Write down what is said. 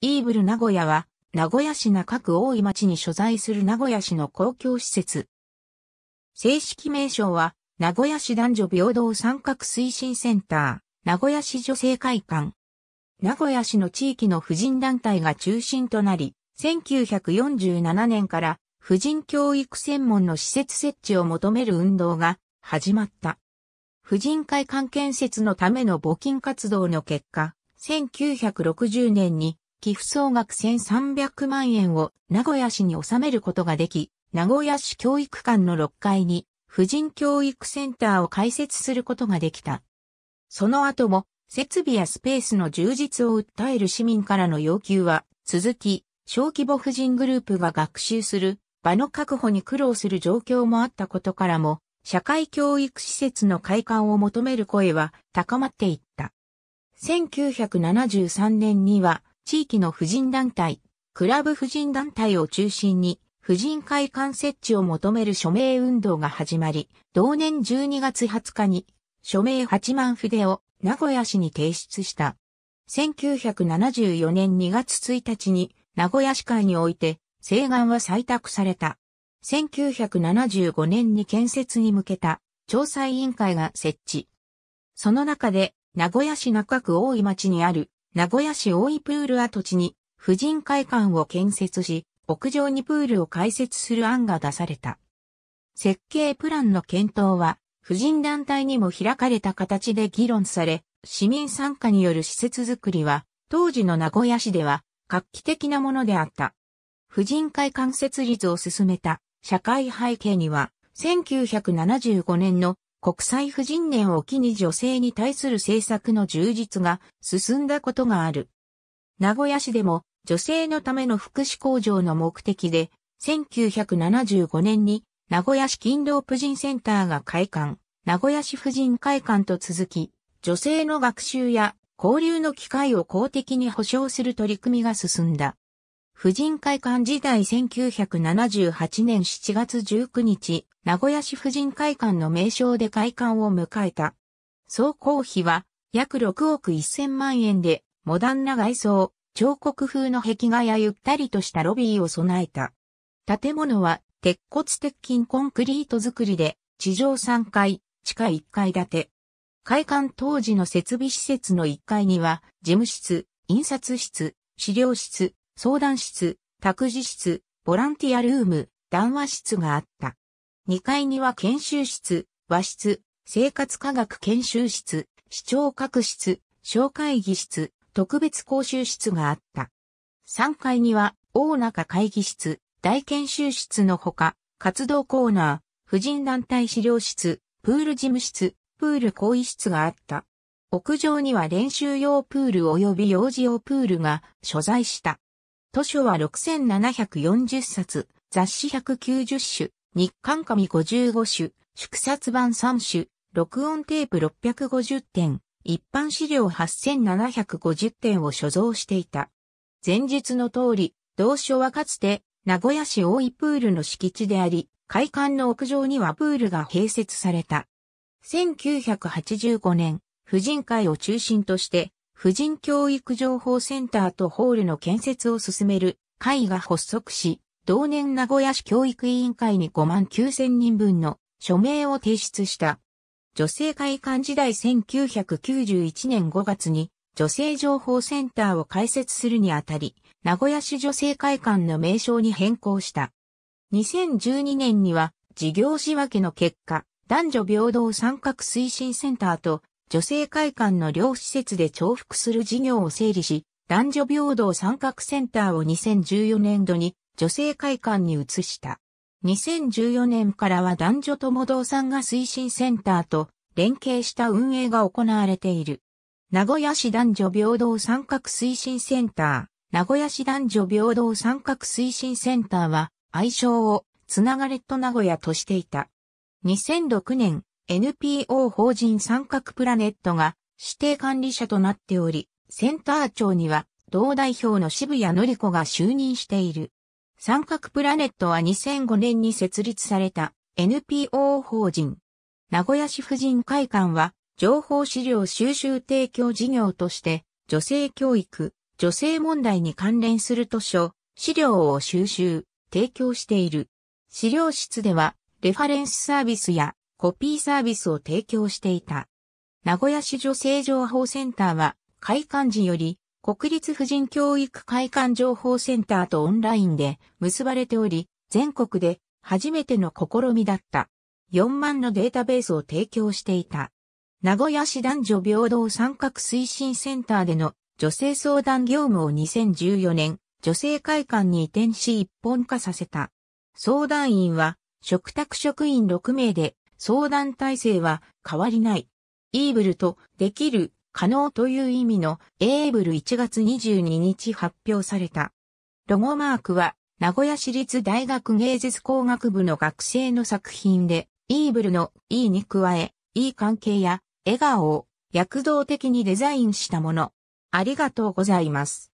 イーブル名古屋は、名古屋市中区大井町に所在する名古屋市の公共施設。正式名称は、名古屋市男女平等参画推進センター、名古屋市女性会館。名古屋市の地域の婦人団体が中心となり、1947年から婦人教育専門の施設設置を求める運動が始まった。婦人会館建設のための募金活動の結果、1960年に寄付総額1300万円を名古屋市に収めることができ、名古屋市教育館の6階に婦人教育センターを開設することができた。その後も設備やスペースの充実を訴える市民からの要求は続き、小規模婦人グループが学習する場の確保に苦労する状況もあったことからも、社会教育施設の開館を求める声は高まっていった。1973年には地域の婦人団体、クラブ婦人団体を中心に、婦人会館設置を求める署名運動が始まり、同年12月20日に、署名8万筆を名古屋市に提出した。1974年2月1日に、名古屋市会において、請願は採択された。1975年に建設に向けた調査委員会が設置。その中で、名古屋市中区大井町にある名古屋市大井プール跡地に婦人会館を建設し、屋上にプールを開設する案が出された。設計プランの検討は、婦人団体にも開かれた形で議論され、市民参加による施設づくりは、当時の名古屋市では画期的なものであった。婦人会館設立を進めた社会背景には、1975年の国際婦人年を機に女性に対する政策の充実が進んだことがある。名古屋市でも女性のための福祉工場の目的で、1975年に名古屋市勤労婦人センターが開館、名古屋市婦人会館と続き、女性の学習や交流の機会を公的に保障する取り組みが進んだ。婦人会館時代1978年7月19日、名古屋市婦人会館の名称で会館を迎えた。総工費は約6億1000万円で、モダンな外装、彫刻風の壁画やゆったりとしたロビーを備えた。建物は鉄骨鉄筋コンクリート造りで、地上3階、地下1階建て。会館当時の設備施設の1階には、事務室、印刷室、資料室、相談室、託児室、ボランティアルーム、談話室があった。2階には研修室、和室、生活科学研修室、視聴覚室、小会議室、特別講習室があった。3階には、大中会議室、大研修室のほか、活動コーナー、婦人団体資料室、プール事務室、プール更衣室があった。屋上には練習用プール及び幼児用プールが所在した。図書は6740冊、雑誌190種、日刊紙55種、縮刷版3種、録音テープ650点、一般資料8750点を所蔵していた。前述の通り、同書はかつて、名古屋市大井プールの敷地であり、会館の屋上にはプールが併設された。1985年、婦人会を中心として、婦人教育情報センターとホールの建設を進める会が発足し、同年名古屋市教育委員会に5万9000人分の署名を提出した。女性会館時代1991年5月に女性情報センターを開設するにあたり、名古屋市女性会館の名称に変更した。2012年には事業仕分けの結果、男女平等参画推進センターと女性会館の両施設で重複する事業を整理し、男女平等三角センターを2014年度に女性会館に移した。2014年からは男女共同参画推進センターと連携した運営が行われている。名古屋市男女平等三角推進センター、名古屋市男女平等三角推進センターは愛称をつながれっと名古屋としていた。2006年、NPO 法人三角プラネットが指定管理者となっており、センター長には同代表の渋谷のり子が就任している。三角プラネットは2005年に設立された NPO 法人。名古屋市婦人会館は情報資料収集提供事業として女性教育、女性問題に関連する図書、資料を収集、提供している。資料室ではレファレンスサービスやコピーサービスを提供していた。名古屋市女性情報センターは、開館時より、国立婦人教育会館情報センターとオンラインで結ばれており、全国で初めての試みだった。4万のデータベースを提供していた。名古屋市男女平等参画推進センターでの女性相談業務を2014年、女性会館に移転し一本化させた。相談員は、嘱託職員6名で、相談体制は変わりない。イーブルとできる可能という意味のエーブル1月22日発表された。ロゴマークは名古屋市立大学芸術工学部の学生の作品で、イーブルの E に加え、いい関係や笑顔を躍動的にデザインしたもの。ありがとうございます。